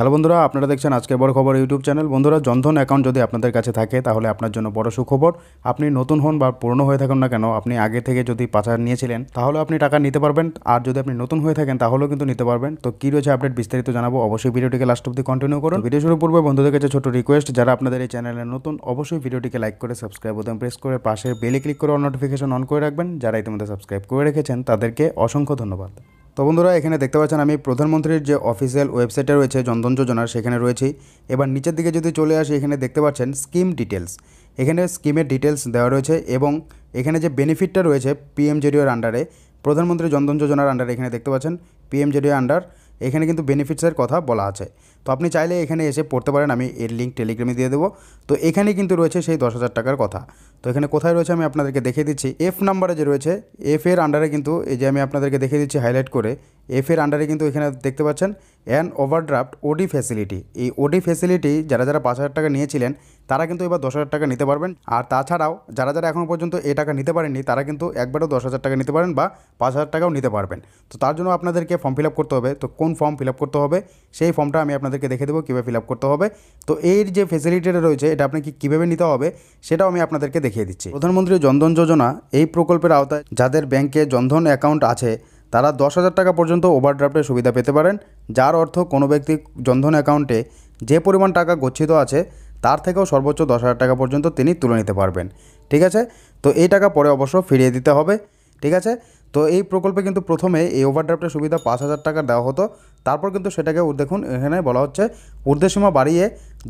hello বন্ধুরা আপনারা দেখছেন আজকে বড় খবর ইউটিউব চ্যানেল বন্ধুরা জনধন অ্যাকাউন্ট যদি আপনাদের কাছে থাকে তাহলে আপনার জন্য বড় সুখবর আপনি নতুন হন বা পুরনো হয়ে থাকুন না কেন আপনি আগে থেকে যদি পাচার নিয়েছিলেন তাহলে আপনি টাকা নিতে পারবেন আর যদি আপনি নতুন হয়ে থাকেন তাহলেও কিন্তু নিতে পারবেন তো কী রয়েছে আপডেট বিস্তারিত জানাবো অবশ্যই ভিডিওটিকে লাস্ট অব্দি কন্টিনিউ করুন ভিডিও শুরু পূর্বে বন্ধুদের কাছে ছোট রিকোয়েস্ট যারা আপনাদের এই চ্যানেলে নতুন অবশ্যই ভিডিওটিকে লাইক করে সাবস্ক্রাইব বোতাম প্রেস করে পাশে বেলে ক্লিক করে নোটিফিকেশন অন করে রাখবেন যারা ইতিমধ্যে সাবস্ক্রাইব করে রেখেছেন তাদেরকে অসংখ্য ধন্যবাদ তো বন্ধুরা এখানে দেখতে পাচ্ছেন আমি প্রধানমন্ত্রীর যে অফিসিয়াল ওয়েবসাইটে রয়েছে জনধন যোজনার সেখানে রয়েছি এবার নিচের দিকে যদি চলে আসি এখানে দেখতে পাচ্ছেন স্কিম ডিটেলস এখানে স্কিমের ডিটেলস দেওয়া রয়েছে এবং এখানে যে বেনিফিটটা রয়েছে পিএমজেডিওর আন্ডারে প্রধানমন্ত্রী জনধন যোজনার আন্ডারে এখানে দেখতে পাচ্ছেন পিএমজেডিও আন্ডার এখানে কিন্তু বেনিফিটসের কথা বলা আছে তো আপনি চাইলে এখানে এসে পড়তে পারেন আমি এর লিঙ্ক টেলিগ্রামে দিয়ে দেবো তো এখানে কিন্তু রয়েছে সেই দশ হাজার টাকার কথা তো এখানে কোথায় রয়েছে আমি আপনাদেরকে দেখিয়ে দিচ্ছি এফ নাম্বারে যে রয়েছে এফ এর আন্ডারে কিন্তু এই যে আমি আপনাদেরকে দেখিয়ে দিচ্ছি হাইলাইট করে এফ এর আন্ডারে কিন্তু এখানে দেখতে পাচ্ছেন অ্যান ওভারড্রাফট ওডি ফ্যাসিলিটি এই ওডি ফ্যাসিলিটি যারা যারা পাঁচ হাজার টাকা নিয়েছিলেন তারা কিন্তু এবার দশ হাজার টাকা নিতে পারবেন আর তাছাড়াও যারা যারা এখনও পর্যন্ত এই টাকা নিতে পারেননি তারা কিন্তু একবারও দশ হাজার টাকা নিতে পারেন বা পাঁচ হাজার টাকাও নিতে পারবেন তো তার জন্য আপনাদেরকে ফর্ম ফিল আপ করতে হবে তো কোন কোন ফর্ম ফিল করতে হবে সেই ফর্মটা আমি আপনাদেরকে দেখে দেবো কীভাবে ফিল করতে হবে তো এর যে ফেসিলিটিটা রয়েছে এটা আপনাকে কীভাবে নিতে হবে সেটাও আমি আপনাদেরকে দেখিয়ে দিচ্ছি প্রধানমন্ত্রী জনধন যোজনা এই প্রকল্পের আওতায় যাদের ব্যাংকে জনধন অ্যাকাউন্ট আছে তারা দশ হাজার টাকা পর্যন্ত ওভারড্রাফ্টের সুবিধা পেতে পারেন যার অর্থ কোনো ব্যক্তি জনধন অ্যাকাউন্টে যে পরিমাণ টাকা গচ্ছিত আছে তার থেকেও সর্বোচ্চ দশ হাজার টাকা পর্যন্ত তিনি তুলে নিতে পারবেন ঠিক আছে তো এই টাকা পরে অবশ্য ফিরিয়ে দিতে হবে ঠিক আছে তো এই প্রকল্পে কিন্তু প্রথমে এই ওভারড্রাফটের সুবিধা পাঁচ হাজার টাকা দেওয়া হতো তারপর কিন্তু সেটাকে দেখুন এখানে বলা হচ্ছে ঊর্ধ্বসীমা বাড়িয়ে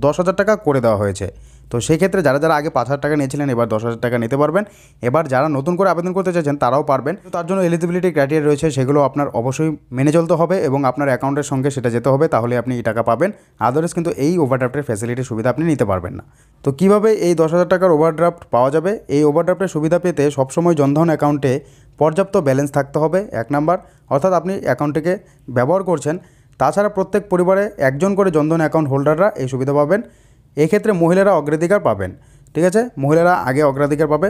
দশ হাজার টাকা করে দেওয়া হয়েছে তো সেই ক্ষেত্রে যারা যারা আগে পাঁচ হাজার টাকা নিয়েছিলেন এবার দশ হাজার টাকা নিতে পারবেন এবার যারা নতুন করে আবেদন করতে চাইছেন তারাও পারবেন তার জন্য এলিজিবিলিটি ক্রাইটেরিয়া রয়েছে সেগুলো আপনার অবশ্যই মেনে চলতে হবে এবং আপনার অ্যাকাউন্টের সঙ্গে সেটা যেতে হবে তাহলে আপনি এই টাকা পাবেন আদারওয়াইজ কিন্তু এই ওভারড্রাফ্টের ফ্যাসিলিটির সুবিধা আপনি নিতে পারবেন না তো কিভাবে এই দশ হাজার টাকার ওভারড্রাফট পাওয়া যাবে এই ওভারড্রাফ্টের সুবিধা পেতে সবসময় জনধন অ্যাকাউন্টে পর্যাপ্ত ব্যালেন্স থাকতে হবে এক নাম্বার অর্থাৎ আপনি অ্যাকাউন্টটিকে ব্যবহার করছেন তাছাড়া প্রত্যেক পরিবারে একজন করে জনধন অ্যাকাউন্ট হোল্ডাররা এই সুবিধা পাবেন এক্ষেত্রে মহিলারা অগ্রাধিকার পাবেন ঠিক আছে মহিলারা আগে অগ্রাধিকার পাবে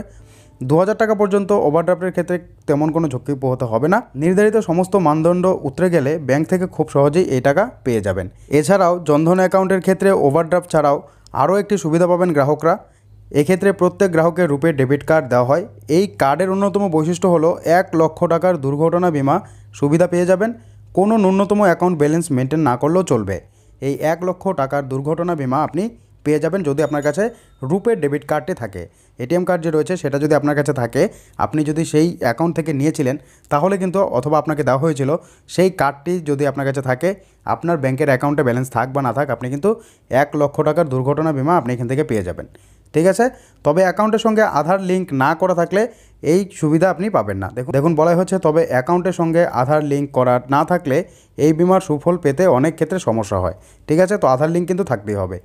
দু টাকা পর্যন্ত ওভারড্রাফ্টের ক্ষেত্রে তেমন কোনো ঝুঁকি পোহাতে হবে না নির্ধারিত সমস্ত মানদণ্ড উতরে গেলে ব্যাংক থেকে খুব সহজেই এই টাকা পেয়ে যাবেন এছাড়াও জনধন অ্যাকাউন্টের ক্ষেত্রে ওভারড্রাফ্ট ছাড়াও আরও একটি সুবিধা পাবেন গ্রাহকরা এক্ষেত্রে প্রত্যেক গ্রাহকের রূপে ডেবিট কার্ড দেওয়া হয় এই কার্ডের অন্যতম বৈশিষ্ট্য হলো এক লক্ষ টাকার দুর্ঘটনা বিমা সুবিধা পেয়ে যাবেন কোনো ন্যূনতম অ্যাকাউন্ট ব্যালেন্স মেনটেন না করলেও চলবে এই এক লক্ষ টাকার দুর্ঘটনা বিমা আপনি পেয়ে যাবেন যদি আপনার কাছে রুপে ডেবিট কার্ডটি থাকে এটিএম কার্ড যে রয়েছে সেটা যদি আপনার কাছে থাকে আপনি যদি সেই অ্যাকাউন্ট থেকে নিয়েছিলেন তাহলে কিন্তু অথবা আপনাকে দেওয়া হয়েছিল সেই কার্ডটি যদি আপনার কাছে থাকে আপনার ব্যাংকের অ্যাকাউন্টে ব্যালেন্স থাক বা না থাক আপনি কিন্তু এক লক্ষ টাকার দুর্ঘটনা বিমা আপনি এখান থেকে পেয়ে যাবেন ঠিক আছে তবে অ্যাকাউন্টের সঙ্গে আধার লিঙ্ক না করা থাকলে এই সুবিধা আপনি পাবেন না দেখুন দেখুন বলা হচ্ছে তবে অ্যাকাউন্টের সঙ্গে আধার লিঙ্ক করা না থাকলে এই বিমার সুফল পেতে অনেক ক্ষেত্রে সমস্যা হয় ঠিক আছে তো আধার লিঙ্ক কিন্তু থাকতেই হবে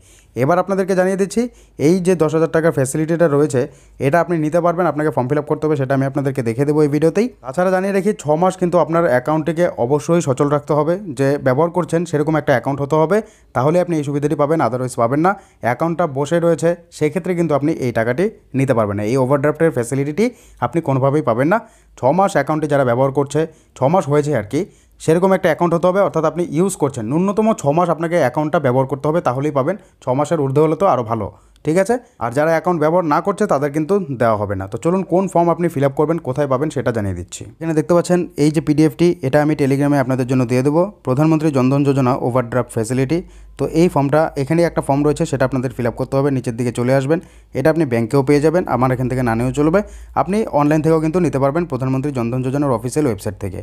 এবার আপনাদেরকে জানিয়ে দিচ্ছি এই যে দশ হাজার টাকার ফ্যাসিলিটিটা রয়েছে এটা আপনি নিতে পারবেন আপনাকে ফর্ম ফিল আপ করতে হবে সেটা আমি আপনাদেরকে দেখে দেবো এই ভিডিওতেই তাছাড়া জানিয়ে রাখি ছ মাস কিন্তু আপনার অ্যাকাউন্টটিকে অবশ্যই সচল রাখতে হবে যে ব্যবহার করছেন সেরকম একটা অ্যাকাউন্ট হতে হবে তাহলে আপনি এই সুবিধাটি পাবেন আদারওয়াইজ পাবেন না অ্যাকাউন্টটা বসে রয়েছে সেক্ষেত্রে কিন্তু আপনি এই টাকাটি নিতে পারবেন না এই ওভারড্রাফ্টের ফ্যাসিলিটি আপনি কোনোভাবেই পাবেন না ছ মাস অ্যাকাউন্টে যারা ব্যবহার করছে ছ মাস হয়েছে আর কি সেরকম একটা অ্যাকাউন্ট হতে হবে অর্থাৎ আপনি ইউজ করছেন ন্যূনতম ছ মাস আপনাকে অ্যাকাউন্টটা ব্যবহার করতে হবে তাহলেই পাবেন ছ মাসের ঊর্ধ্বে হলে তো আরও ভালো ঠিক আছে আর যারা অ্যাকাউন্ট ব্যবহার না করছে তাদের কিন্তু দেওয়া হবে না তো চলুন কোন ফর্ম আপনি ফিল আপ করবেন কোথায় পাবেন সেটা জানিয়ে দিচ্ছি এখানে দেখতে পাচ্ছেন এই যে পিডিএফটি এটা আমি টেলিগ্রামে আপনাদের জন্য দিয়ে দেবো প্রধানমন্ত্রী জনধন যোজনা ওভারড্রাফট ফ্যাসিলিটি তো এই ফর্মটা এখানে একটা ফর্ম রয়েছে সেটা আপনাদের ফিল করতে হবে নিচের দিকে চলে আসবেন এটা আপনি ব্যাঙ্কেও পেয়ে যাবেন আমার এখান থেকে না নিয়েও চলবে আপনি অনলাইন থেকেও কিন্তু নিতে পারবেন প্রধানমন্ত্রী জনধন যোজনার অফিসিয়াল ওয়েবসাইট থেকে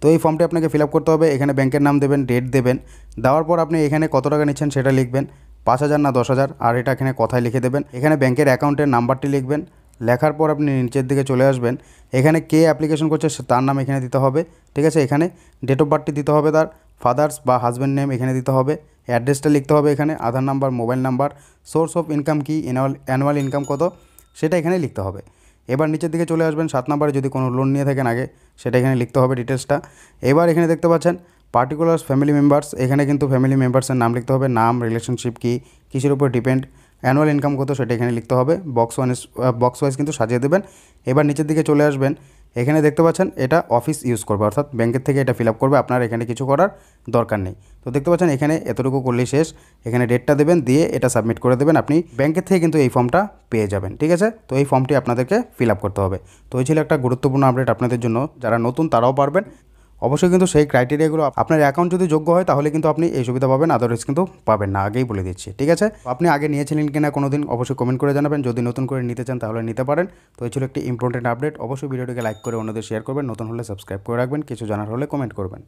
তো এই ফর্মটি আপনাকে ফিল করতে হবে এখানে ব্যাংকের নাম দেবেন ডেট দেবেন দেওয়ার পর আপনি এখানে কত টাকা নিচ্ছেন সেটা লিখবেন পাঁচ হাজার না দশ হাজার আর এটা এখানে কথায় লিখে দেবেন এখানে ব্যাংকের অ্যাকাউন্টের নাম্বারটি লিখবেন লেখার পর আপনি নিচের দিকে চলে আসবেন এখানে কে অ্যাপ্লিকেশন করছে তার নাম এখানে দিতে হবে ঠিক আছে এখানে ডেট অফ বার্থটি দিতে হবে তার ফাদার্স বা হাজব্যান্ড নেম এখানে দিতে হবে অ্যাড্রেসটা লিখতে হবে এখানে Aadhaar number mobile number source of income কী অ্যানুয়াল অ্যানুয়াল ইনকাম কত সেটা এখানে লিখতে হবে এবার নিচের দিকে চলে আসবেন সাত নাম্বারে যদি কোনো লোন নিয়ে থাকেন আগে সেটা এখানে লিখতে হবে ডিটেলসটা এবার এখানে দেখতে পাচ্ছেন পার্টিকুলার ফ্যামিলি মেম্বার্স এখানে কিন্তু ফ্যামিলি মেম্বার্সের নাম লিখতে হবে নাম রিলেশনশিপ কী কিসের উপর ডিপেন্ড অ্যানুয়াল ইনকাম কত সেটা এখানে লিখতে হবে বক্স ওয়ান বক্স ওয়াইজ কিন্তু সাজিয়ে দেবেন এবার নিচের দিকে চলে আসবেন এখানে দেখতে পাচ্ছেন এটা অফিস ইউজ করবে অর্থাৎ ব্যাংকের থেকে এটা ফিল আপ করবে আপনার এখানে কিছু করার দরকার নেই তো দেখতে পাচ্ছেন এখানে এতটুকু করলেই শেষ এখানে ডেটটা দেবেন দিয়ে এটা সাবমিট করে দেবেন আপনি ব্যাংকের থেকে কিন্তু এই ফর্মটা পেয়ে যাবেন ঠিক আছে তো এই ফর্মটি আপনাদেরকে ফিল আপ করতে হবে তো এই ছিল একটা গুরুত্বপূর্ণ আপডেট আপনাদের জন্য যারা নতুন তারাও পারবেন অবশ্যই কিন্তু সেই ক্রাইটেরিয়াগুলো আপনার অ্যাকাউন্ট যদি যোগ্য হয় তাহলে কিন্তু আপনি এই সুবিধা পাবেন আদারওয়াইজ কিন্তু পাবেন না আগেই বলে দিচ্ছি ঠিক আছে আপনি আগে নিয়েছিলেন কিনা কোনো দিন অবশ্যই কমেন্ট করে জানাবেন যদি নতুন করে নিতে চান তাহলে নিতে পারেন তো এই ছিল একটি ইম্পর্টেন্ট আপডেট অবশ্যই ভিডিওটিকে লাইক করে অন্যদের শেয়ার করবেন নতুন হলে সাবস্ক্রাইব করে রাখবেন কিছু জানার হলে কমেন্ট করবেন